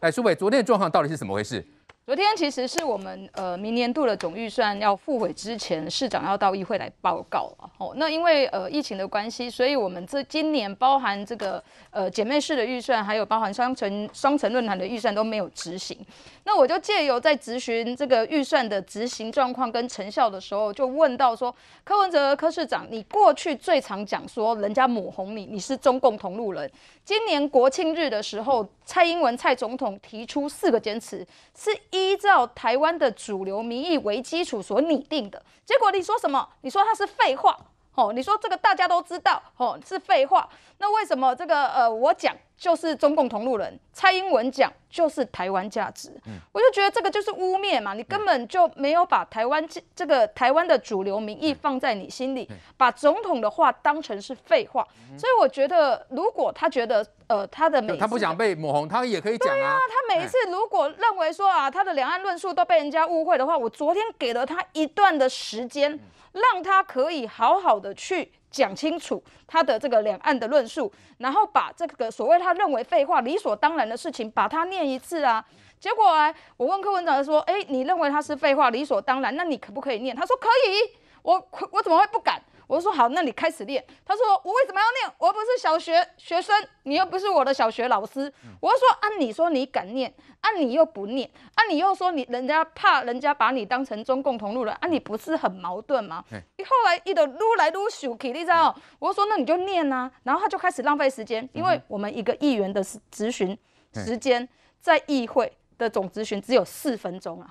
哎，苏伟，昨天的状况到底是怎么回事？昨天其实是我们呃明年度的总预算要付会之前，市长要到议会来报告了。哦，那因为呃疫情的关系，所以我们这今年包含这个呃姐妹市的预算，还有包含双城双城论坛的预算都没有执行。那我就借由在咨询这个预算的执行状况跟成效的时候，就问到说柯文哲柯市长，你过去最常讲说人家抹红你，你是中共同路人。今年国庆日的时候，蔡英文蔡总统提出四个坚持是。依照台湾的主流民意为基础所拟定的结果，你说什么？你说他是废话，哦，你说这个大家都知道，哦，是废话。那为什么这个呃，我讲就是中共同路人，蔡英文讲就是台湾价值？嗯，我就觉得这个就是污蔑嘛，你根本就没有把台湾这个台湾的主流民意放在你心里，把总统的话当成是废话。所以我觉得，如果他觉得，呃，他的每他不想被抹红，他也可以讲啊。他每一次如果认为说啊，他的两岸论述都被人家误会的话，我昨天给了他一段的时间，让他可以好好的去讲清楚他的这个两岸的论述，然后把这个所谓他认为废话理所当然的事情，把它念一次啊。结果啊，我问柯文哲说，哎，你认为他是废话理所当然，那你可不可以念？他说可以，我我怎么会不敢？我说好，那你开始练。他说我为什么要练？我不是小学学生，你又不是我的小学老师。我说按你说你敢念，按你又不念，按你又说你人家怕人家把你当成中共同路人，按你不是很矛盾吗？你后来一的撸来撸去，你知道？我说那你就念啊。然后他就开始浪费时间，因为我们一个议员的咨询时间在议会。的总咨询只有四分钟啊，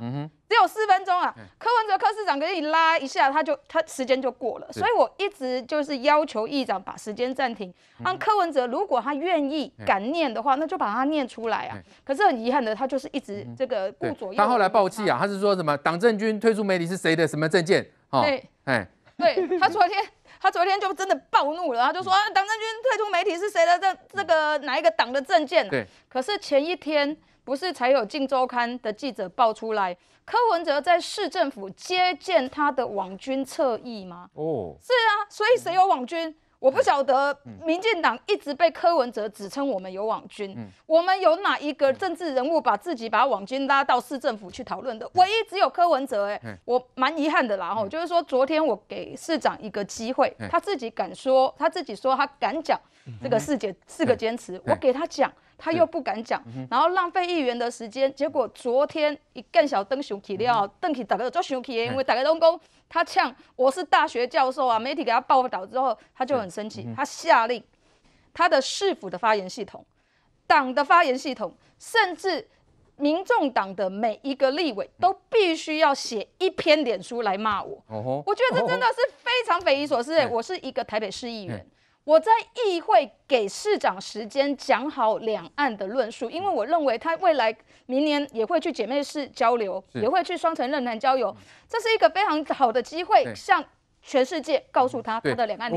只有四分钟啊。柯文哲、柯市长给你拉一下，他就他时间就过了。所以我一直就是要求议长把时间暂停，让柯文哲如果他愿意敢念的话，那就把他念出来啊。可是很遗憾的，他就是一直这个顾左右。他后来暴气啊，他是说什么党政军退出媒体是谁的什么证件？哦，哎，对他昨天。他昨天就真的暴怒了，他就说啊，党政军退出媒体是谁的这这个哪一个党的政见？对。可是前一天不是才有《镜周刊》的记者爆出来，柯文哲在市政府接见他的网军侧翼吗？哦，是啊，所以谁有网军？我不晓得民进党一直被柯文哲指称我们有网军，我们有哪一个政治人物把自己把网军拉到市政府去讨论的？唯一只有柯文哲，哎，我蛮遗憾的啦，吼，就是说昨天我给市长一个机会，他自己敢说，他自己说他敢讲这个四坚四个坚持，我给他讲。他又不敢讲，然后浪费议员的时间。结果昨天一干小邓雄起料，邓启打了我，就生气，因为打个东工，他呛我是大学教授啊。媒体给他报道之后，他就很生气，他下令他的市府的发言系统、党的发言系统，甚至民众党的每一个立委都必须要写一篇脸书来骂我。我觉得这真的是非常匪夷所思。我是一个台北市议员。我在议会给市长时间讲好两岸的论述，因为我认为他未来明年也会去姐妹市交流，也会去双城论坛交流，这是一个非常好的机会，向全世界告诉他他的两岸。